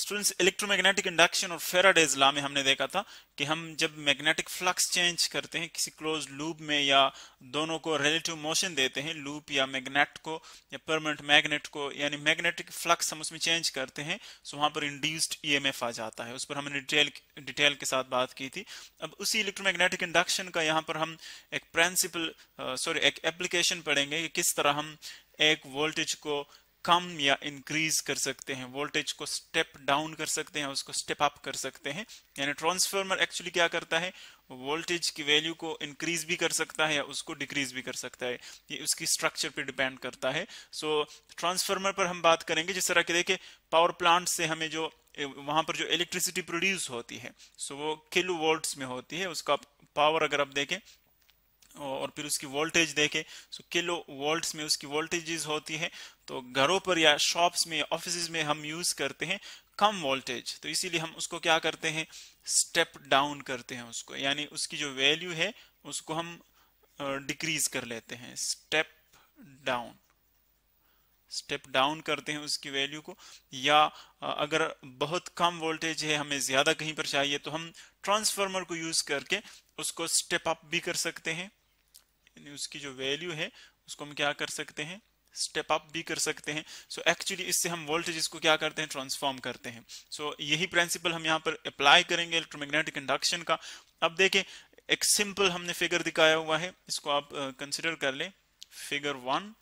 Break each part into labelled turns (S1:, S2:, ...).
S1: students electromagnetic induction और Faraday's law में हमने देखा था कि हम जब मैग्नेटिक फ्लक्स चेंज करते हैं किसी क्लोज लूप में या दोनों को रिलेटिव मोशन देते हैं लूप या मैग्नेट को या परमानेंट मैग्नेट को यानी मैग्नेटिक फ्लक्स हम उसमें चेंज करते हैं सो तो वहां पर इंड्यूस्ड ईएमएफ e आ जाता है उस पर हमने डिटेल डिटेल के साथ बात की थी अब उसी इलेक्ट्रोमैग्नेटिक इंडक्शन का यहाँ पर हम एक प्रिंसिपल सॉरी uh, एक एप्लीकेशन पढ़ेंगे कि किस तरह हम एक वोल्टेज को कम या इंक्रीज कर सकते हैं वोल्टेज को स्टेप डाउन कर सकते हैं उसको स्टेप अप कर सकते हैं यानी ट्रांसफार्मर एक्चुअली क्या करता है वोल्टेज की वैल्यू को इंक्रीज भी कर सकता है या उसको डिक्रीज भी कर सकता है ये उसकी स्ट्रक्चर पे डिपेंड करता है सो so, ट्रांसफार्मर पर हम बात करेंगे जिस तरह के देखिए पावर प्लांट से हमें जो वहां पर जो इलेक्ट्रिसिटी प्रोड्यूस होती है सो so, वो किलो वोल्ट में होती है उसका पावर अगर आप देखें और फिर उसकी वोल्टेज देखें सो किलो वोल्ट्स में उसकी वोल्टेजेस होती है तो घरों पर या शॉप्स में ऑफिस में हम यूज करते हैं कम वोल्टेज तो इसीलिए हम उसको क्या करते हैं स्टेप डाउन करते हैं उसको यानी उसकी जो वैल्यू है उसको हम डिक्रीज कर लेते हैं स्टेप डाउन स्टेप डाउन करते हैं उसकी वैल्यू को या अगर बहुत कम वोल्टेज है हमें ज़्यादा कहीं पर चाहिए तो हम ट्रांसफार्मर को यूज़ करके उसको स्टेप अप भी कर सकते हैं यानी उसकी जो वैल्यू है उसको हम क्या कर सकते हैं स्टेप अप भी कर सकते हैं सो so एक्चुअली इससे हम वोल्टेज को क्या करते हैं ट्रांसफॉर्म करते हैं सो so यही प्रिंसिपल हम यहाँ पर अप्लाई करेंगे इलेक्ट्रोमैग्नेटिक इंडक्शन का अब देखें एक सिंपल हमने फिगर दिखाया हुआ है इसको आप कंसिडर uh, कर लें फिगर वन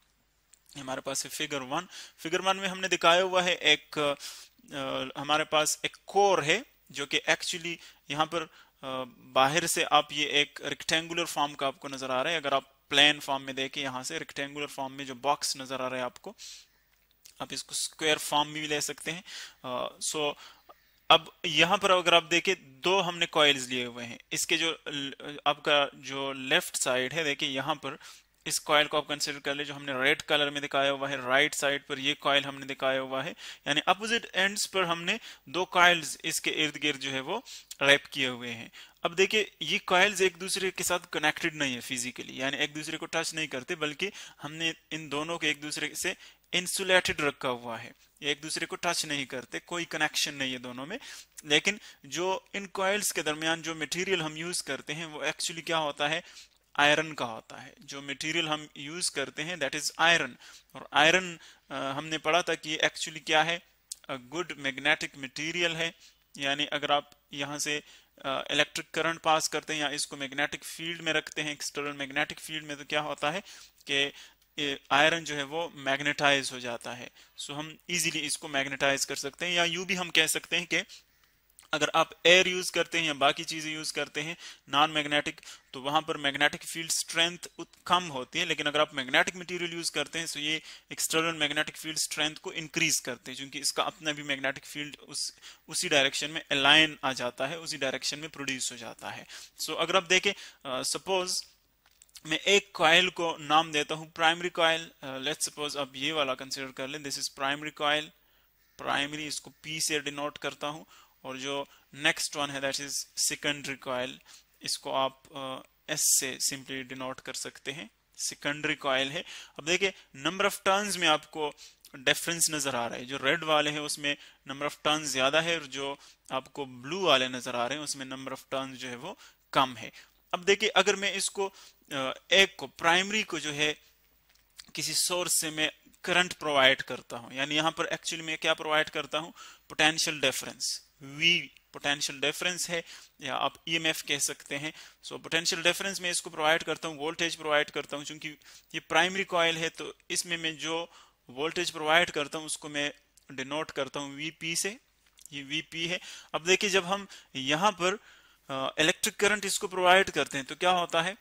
S1: हमारे पास है फिगर वन फिगर वन में हमने दिखाया हुआ है एक uh, हमारे पास एक कोर है जो कि एक्चुअली यहाँ पर बाहर से आप ये एक रेक्टेंगुलर फॉर्म का आपको नजर आ रहा है अगर आप प्लेन फॉर्म में देखें यहाँ से रेक्टेंगुलर फॉर्म में जो बॉक्स नजर आ रहा है आपको आप इसको स्क्वायर फॉर्म में भी ले सकते हैं uh, सो अब यहां पर अगर आप देखें दो हमने कॉयल्स लिए हुए हैं इसके जो आपका जो लेफ्ट साइड है देखिए यहाँ पर इस कॉयल को आप कंसिडर कर ले जो हमने रेड कलर में दिखाया हुआ है राइट साइड पर ये कॉयल हमने दिखाया हुआ है यानी अपोजिट एंड्स पर हमने दो कॉयल्स इसके इर्द गिर्द जो है वो रैप किए हुए हैं अब देखिए ये कॉयल्स एक दूसरे के साथ कनेक्टेड नहीं है फिजिकली यानी एक दूसरे को टच नहीं करते बल्कि हमने इन दोनों को एक दूसरे से इंसुलेटेड रखा हुआ है एक दूसरे को टच नहीं करते कोई कनेक्शन नहीं है दोनों में लेकिन जो इन कॉयल्स के दरमियान जो मटेरियल हम यूज करते हैं वो एक्चुअली क्या होता है आयरन का होता है जो मटेरियल हम यूज करते हैं दैट इज आयरन और आयरन हमने पढ़ा था कि एक्चुअली क्या है गुड मैग्नेटिक मटेरियल है यानी अगर आप यहाँ से इलेक्ट्रिक करंट पास करते हैं या इसको मैग्नेटिक फील्ड में रखते हैं एक्सटर्नल मैग्नेटिक फील्ड में तो क्या होता है कि आयरन जो है वो मैग्नेटाइज हो जाता है सो so, हम इजीली इसको मैग्नेटाइज कर सकते हैं या यू भी हम कह सकते हैं कि अगर आप एयर यूज करते हैं या बाकी चीजें यूज करते हैं नॉन मैग्नेटिक तो वहां पर मैग्नेटिक फील्ड स्ट्रेंथ कम होती है लेकिन अगर आप मैग्नेटिक मटेरियल यूज करते हैं तो ये एक्सटर्नल मैग्नेटिक फील्ड स्ट्रेंथ को इंक्रीज करते हैं क्योंकि इसका अपना भी मैग्नेटिक फील्ड उस उसी डायरेक्शन में अलाइन आ जाता है उसी डायरेक्शन में प्रोड्यूस हो जाता है सो so, अगर आप देखें सपोज uh, मैं एक कॉयल को नाम देता हूँ प्राइमरी कॉयल लेट सपोज आप ये वाला कंसिडर कर लें this is primary coil primary इसको पी से डिनोट करता हूं और जो नेक्स्ट वन है दैट इज सेकेंडरी कॉयल इसको आप एस uh, से सिंपली डिनोट कर सकते हैं सेकेंडरी कॉयल है अब देखिए नंबर ऑफ टर्न्स में आपको डिफरेंस नजर आ रहा है जो रेड वाले हैं उसमें नंबर ऑफ टर्न्स ज्यादा है और जो आपको ब्लू वाले नजर आ रहे हैं उसमें नंबर ऑफ टर्न्स जो है वो कम है अब देखिए अगर मैं इसको एक uh, को प्राइमरी को जो है किसी सोर्स से मैं करंट प्रोवाइड करता हूं यानी यहां पर एक्चुअली मैं क्या प्रोवाइड करता हूं potential difference V potential difference है या आप ईएमएफ e कह सकते हैं सो पोटेंशियल डिफरेंस में इसको प्रोवाइड करता हूँ वोल्टेज प्रोवाइड करता हूँ क्योंकि ये प्राइमरी कॉयल है तो इसमें मैं जो वोल्टेज प्रोवाइड करता हूँ उसको मैं डिनोट करता हूँ वीपी से ये पी है अब देखिए जब हम यहाँ पर इलेक्ट्रिक uh, करंट इसको प्रोवाइड करते हैं तो क्या होता है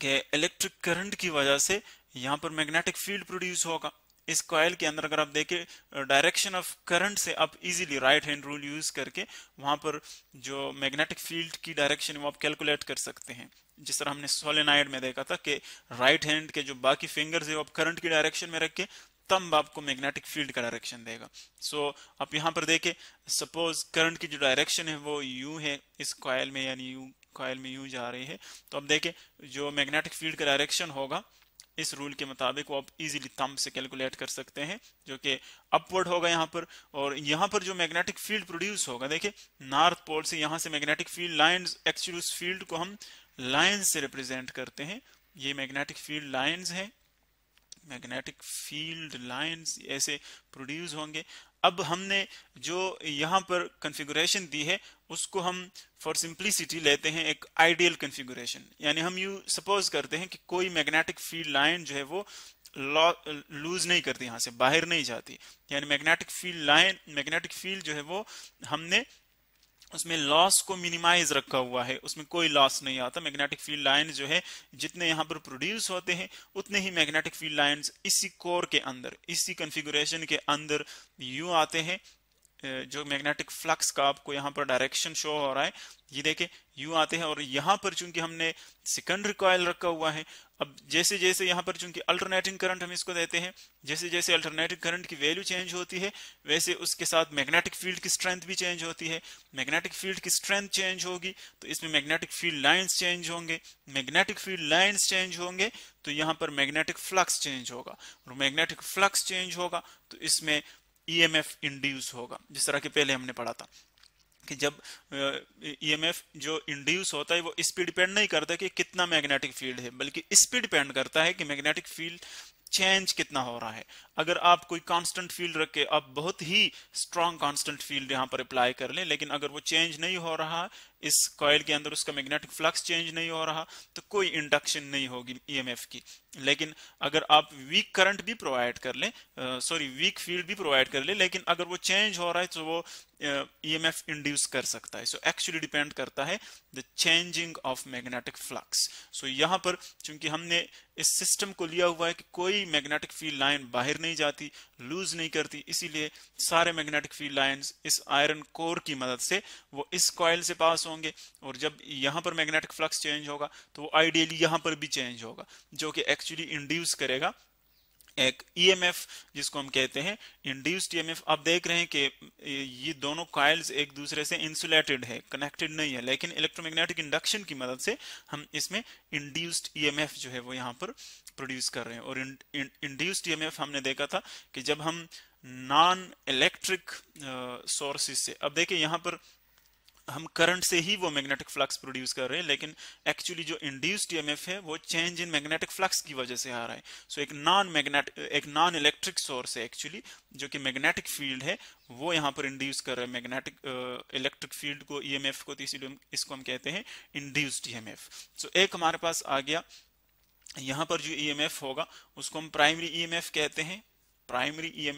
S1: कि इलेक्ट्रिक करंट की वजह से यहाँ पर मैग्नेटिक फील्ड प्रोड्यूस होगा इस कॉयल के अंदर अगर आप देखें डायरेक्शन ऑफ करंट से आप easily right hand rule use करके वहां पर जो मैग्नेटिक फील्ड की डायरेक्शन है वो आप कैलकुलेट कर सकते हैं जिस तरह हमने सोलेनाइड में देखा था कि राइट हैंड के जो बाकी फिंगर्स है वो आप करंट की डायरेक्शन में रखें तब आपको मैग्नेटिक फील्ड का डायरेक्शन देगा सो so, आप यहाँ पर देखें सपोज करंट की जो डायरेक्शन है वो यू है इस कॉयल में यानी यू कॉयल में यू जा रही है तो आप देखें जो मैग्नेटिक फील्ड का डायरेक्शन होगा इस रूल के मुताबिक वो आप इजीली तम से कैलकुलेट कर सकते हैं जो कि अपवर्ड होगा यहाँ पर और यहाँ पर जो मैग्नेटिक फील्ड प्रोड्यूस होगा देखिए नॉर्थ पोल से यहाँ से मैग्नेटिक फील्ड लाइंस एक्चुअली उस फील्ड को हम लाइंस से रिप्रेजेंट करते हैं ये मैग्नेटिक फील्ड लाइन्स हैं मैग्नेटिक फील्ड लाइंस ऐसे प्रोड्यूस होंगे अब हमने जो यहाँ पर कॉन्फ़िगरेशन दी है उसको हम फॉर सिंप्लिसिटी लेते हैं एक आइडियल कॉन्फ़िगरेशन यानी हम यू सपोज करते हैं कि कोई मैग्नेटिक फील्ड लाइन जो है वो लूज नहीं करती यहाँ से बाहर नहीं जाती यानी magnetic field line magnetic field जो है वो हमने उसमें लॉस को मिनिमाइज रखा हुआ है उसमें कोई लॉस नहीं आता मैग्नेटिक फील्ड लाइन जो है जितने यहाँ पर प्रोड्यूस होते हैं उतने ही मैग्नेटिक फील्ड लाइन इसी कोर के अंदर इसी कन्फिगुरेशन के अंदर यू आते हैं जो मैग्नेटिक फ्लक्स का आपको यहाँ पर डायरेक्शन शो हो रहा है ये देखे यू आते हैं और यहाँ पर चूंकि हमने सेकेंडरी कॉयल रखा हुआ है अब जैसे जैसे यहाँ पर चूंकि अल्टरनेटिंग करंट हम इसको देते हैं जैसे जैसे अल्टरनेटिंग करंट की वैल्यू चेंज होती है वैसे उसके साथ मैग्नेटिक फील्ड की स्ट्रेंथ भी चेंज होती है मैग्नेटिक फील्ड की स्ट्रेंथ चेंज होगी तो इसमें मैग्नेटिक फील्ड लाइंस चेंज होंगे मैग्नेटिक फील्ड लाइंस चेंज होंगे तो यहाँ पर मैग्नेटिक फ्लक्स चेंज होगा और मैग्नेटिक फ्लक्स चेंज होगा तो इसमें ई e इंड्यूस होगा जिस तरह के पहले हमने पढ़ा था कि जब ईएमएफ e जो इंड्यूस होता है वो इस पर डिपेंड नहीं करता कि कितना मैग्नेटिक फील्ड है बल्कि इस पर डिपेंड करता है कि मैग्नेटिक फील्ड चेंज कितना हो रहा है अगर आप कोई कांस्टेंट फील्ड रख के आप बहुत ही स्ट्रांग कांस्टेंट फील्ड यहाँ पर अप्लाई कर लें लेकिन अगर वो चेंज नहीं हो रहा इस कॉयल के अंदर उसका मैग्नेटिक फ्लक्स चेंज नहीं हो रहा तो कोई इंडक्शन नहीं होगी ईएमएफ की लेकिन अगर आप वीक करंट भी प्रोवाइड कर लें सॉरी वीक फील्ड भी प्रोवाइड कर लें लेकिन अगर वो चेंज हो रहा है तो वो ईएमएफ इंड्यूस कर सकता है सो एक्चुअली डिपेंड करता है the changing of magnetic flux so यहाँ पर चूंकि हमने इस सिस्टम को लिया हुआ है कि कोई मैग्नेटिक फील्ड लाइन बाहर नहीं जाती लूज नहीं करती इसीलिए सारे मैग्नेटिक फील्ड लाइन इस आयरन कोर की मदद से वो इस कॉयल से पास होंगे और जब यहाँ पर मैग्नेटिक फ्लक्स चेंज होगा तो आइडियली यहाँ पर भी चेंज होगा जो कि एक्चुअली इंड्यूस करेगा एक ईएमएफ e जिसको हम कहते हैं इंड्यूस्ड ईएमएफ e आप देख रहे हैं कि ये दोनों काइल्स एक दूसरे से इंसुलेटेड है कनेक्टेड नहीं है लेकिन इलेक्ट्रोमैग्नेटिक इंडक्शन की मदद से हम इसमें इंड्यूस्ड ईएमएफ e जो है वो यहाँ पर प्रोड्यूस कर रहे हैं और इंड्यूस्ड ईएमएफ हमने देखा था कि जब हम नॉन इलेक्ट्रिक सोर्सेज से अब देखिए यहाँ पर हम करंट से ही वो मैग्नेटिक फ्लक्स प्रोड्यूस कर रहे हैं लेकिन एक्चुअली जो इंड्यूस्ड ईएमएफ है वो चेंज इन मैग्नेटिक फ्लक्स की वजह से आ रहा है सो so, एक नॉन मैग्नेट एक नॉन इलेक्ट्रिक सोर्स है एक्चुअली जो कि मैग्नेटिक फील्ड है वो यहाँ पर इंड्यूस कर रहा है मैग्नेटिक इलेक्ट्रिक फील्ड को ई को तो इसीलिए इसको हम कहते हैं इंड्यूस्ड ईएमएफ सो एक हमारे पास आ गया यहाँ पर जो ई होगा उसको हम प्राइमरी ई कहते हैं प्राइमरी ई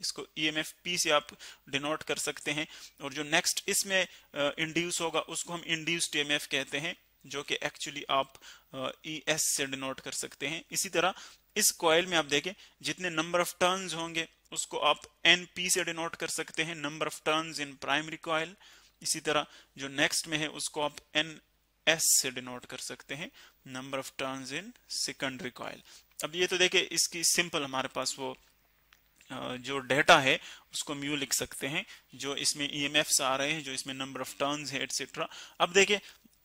S1: इसको ई e एम से आप डिनोट कर सकते हैं और जो नेक्स्ट इसमें इंड्यूस uh, होगा उसको हम इंड्यूस्ड ई e कहते हैं जो कि एक्चुअली आप ई uh, एस e से डिनोट कर सकते हैं इसी तरह इस कॉयल में आप देखें जितने नंबर ऑफ टर्न्स होंगे उसको आप एन पी से डिनोट कर सकते हैं number of turns in primary coil इसी तरह जो नेक्स्ट में है उसको आप एन एस से डिनोट कर सकते हैं number of turns in secondary coil अब ये तो देखे इसकी सिंपल हमारे पास वो जो डेटा है उसको म्यू लिख सकते हैं जो इसमें ई e आ रहे हैं जो इसमें नंबर ऑफ टर्न है एटसेट्रा अब देखिए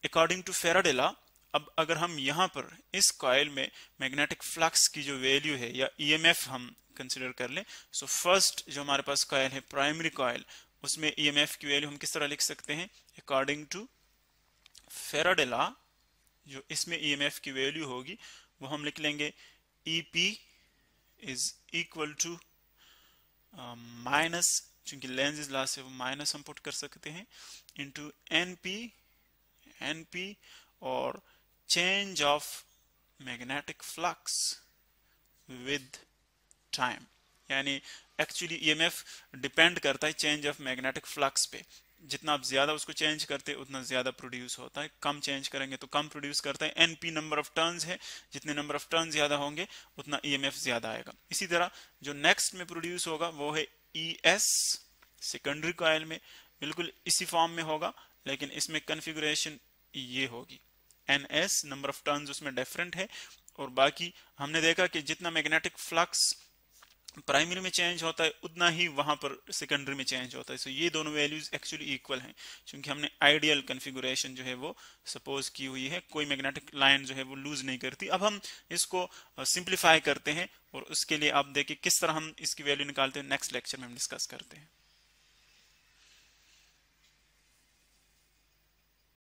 S1: अकॉर्डिंग टू फेराडेला अब अगर हम यहाँ पर इस कॉयल में मैग्नेटिक फ्लक्स की जो वैल्यू है या एफ e हम कंसिडर कर लें सो फर्स्ट जो हमारे पास कॉयल है प्राइमरी कॉयल उसमें एफ e की वैल्यू हम किस तरह लिख सकते हैं अकॉर्डिंग टू फेराडेला जो इसमें एफ की वैल्यू होगी वो हम लिख लेंगे E P is equal to minus चूंकि लेंजेज लॉस है वो माइनस हम पुट कर सकते हैं into N P N P और change of magnetic flux with time यानी एक्चुअली ईएमएफ डिपेंड करता है चेंज ऑफ मैग्नेटिक फ्लक्स पे जितना आप ज्यादा उसको चेंज करते हैं उतना ज्यादा प्रोड्यूस होता है कम चेंज करेंगे तो कम प्रोड्यूस करता है एनपी नंबर ऑफ टर्न्स है जितने नंबर ऑफ टर्न ज्यादा होंगे उतना ईएमएफ e ज्यादा आएगा इसी तरह जो नेक्स्ट में प्रोड्यूस होगा वो है ई एस सेकेंडरी कॉयल में बिल्कुल इसी फॉर्म में होगा लेकिन इसमें कन्फिग्रेशन ये होगी N S number of turn उसमें डिफरेंट है और बाकी हमने देखा कि जितना मैग्नेटिक फ्लक्स प्राइमरी में चेंज होता है उतना ही वहां पर सेकेंडरी में चेंज होता है सो so, ये दोनों वैल्यूज एक्चुअली इक्वल हैं क्योंकि हमने आइडियल कन्फिगुरेशन जो है वो सपोज की हुई है कोई मैग्नेटिक लाइन जो है वो लूज नहीं करती अब हम इसको सिंप्लीफाई करते हैं और उसके लिए आप देखिए किस तरह हम इसकी वैल्यू निकालते हैं नेक्स्ट लेक्चर में हम डिस्कस करते हैं